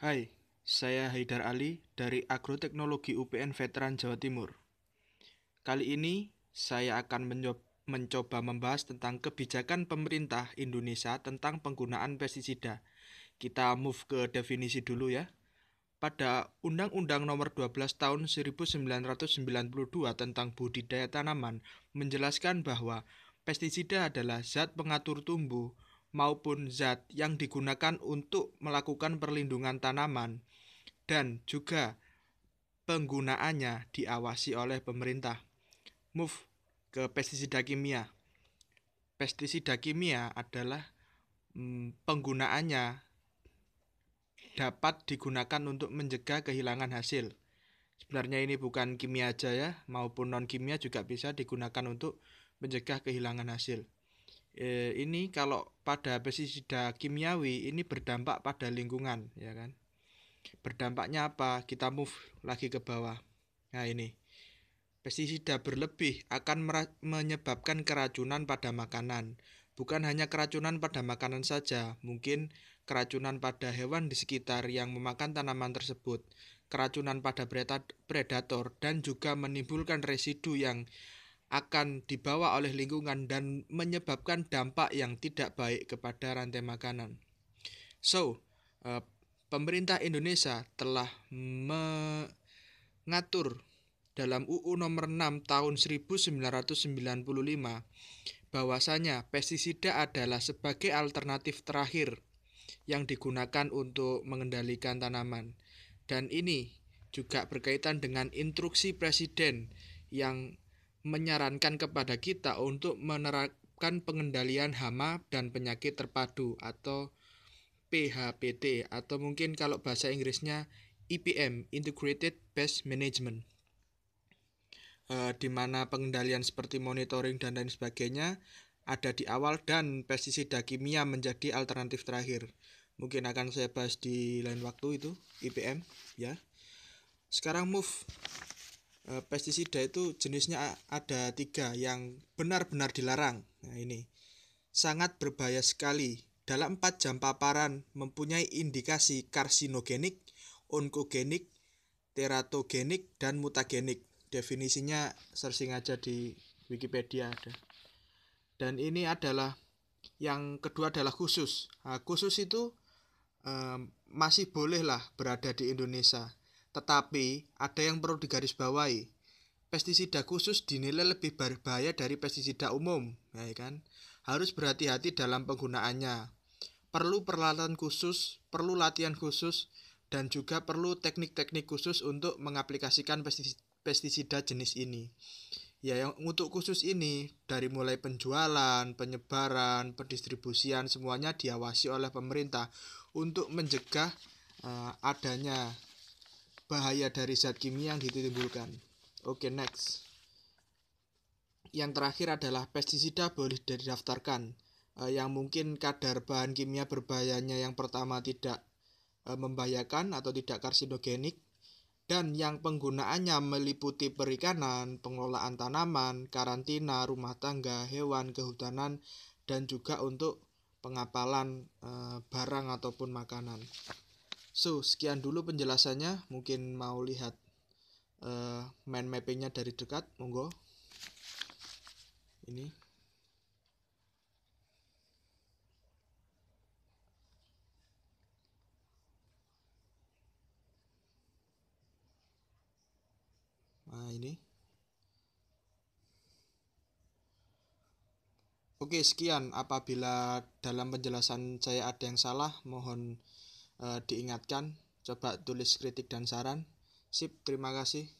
Hai, saya Haidar Ali dari Agroteknologi UPN Veteran Jawa Timur. Kali ini saya akan mencoba membahas tentang kebijakan pemerintah Indonesia tentang penggunaan pestisida. Kita move ke definisi dulu ya. Pada Undang-Undang Nomor 12 Tahun 1992 tentang budidaya tanaman menjelaskan bahwa pestisida adalah zat pengatur tumbuh maupun zat yang digunakan untuk melakukan perlindungan tanaman dan juga penggunaannya diawasi oleh pemerintah. Move ke pestisida kimia. Pestisida kimia adalah hmm, penggunaannya dapat digunakan untuk mencegah kehilangan hasil. Sebenarnya ini bukan kimia aja ya, maupun non kimia juga bisa digunakan untuk mencegah kehilangan hasil eh, ini kalau pada pestisida kimiawi ini berdampak pada lingkungan ya kan berdampaknya apa kita move lagi ke bawah nah ini pestisida berlebih akan menyebabkan keracunan pada makanan bukan hanya keracunan pada makanan saja mungkin keracunan pada hewan di sekitar yang memakan tanaman tersebut keracunan pada predator dan juga menimbulkan residu yang akan dibawa oleh lingkungan dan menyebabkan dampak yang tidak baik kepada rantai makanan. So, eh, pemerintah Indonesia telah mengatur dalam UU nomor 6 tahun 1995 bahwasanya pestisida adalah sebagai alternatif terakhir yang digunakan untuk mengendalikan tanaman. Dan ini juga berkaitan dengan instruksi presiden yang menyarankan kepada kita untuk menerapkan pengendalian hama dan penyakit terpadu atau PHPT atau mungkin kalau bahasa Inggrisnya IPM e Integrated Pest Management e, di mana pengendalian seperti monitoring dan lain sebagainya ada di awal dan pestisida kimia menjadi alternatif terakhir mungkin akan saya bahas di lain waktu itu IPM e ya sekarang move e, pestisida itu jenisnya ada tiga yang benar-benar dilarang. Nah ini sangat berbahaya sekali. Dalam empat jam paparan mempunyai indikasi karsinogenik, onkogenik, teratogenik, dan mutagenik. Definisinya searching aja di Wikipedia ada. Dan ini adalah yang kedua adalah khusus. Nah, khusus itu um, masih bolehlah berada di Indonesia tetapi, ada yang perlu digarisbawahi. Pestisida khusus dinilai lebih berbahaya dari pestisida umum, ya kan? Harus berhati-hati dalam penggunaannya. Perlu peralatan khusus, perlu latihan khusus, dan juga perlu teknik-teknik khusus untuk mengaplikasikan pestisida jenis ini. Ya, yang untuk khusus ini dari mulai penjualan, penyebaran, pendistribusian semuanya diawasi oleh pemerintah untuk mencegah uh, adanya bahaya dari zat kimia yang ditimbulkan. Oke, okay, next. Yang terakhir adalah pestisida boleh didaftarkan eh, yang mungkin kadar bahan kimia berbahayanya yang pertama tidak eh, membahayakan atau tidak karsinogenik dan yang penggunaannya meliputi perikanan, pengelolaan tanaman, karantina, rumah tangga, hewan, kehutanan dan juga untuk pengapalan eh, barang ataupun makanan. So, sekian dulu penjelasannya. Mungkin mau lihat uh, eh, main mappingnya dari dekat, monggo. Ini. Nah, ini. Oke, sekian. Apabila dalam penjelasan saya ada yang salah, mohon Eh, diingatkan. Coba tulis kritik dan saran. Sip, terima kasih.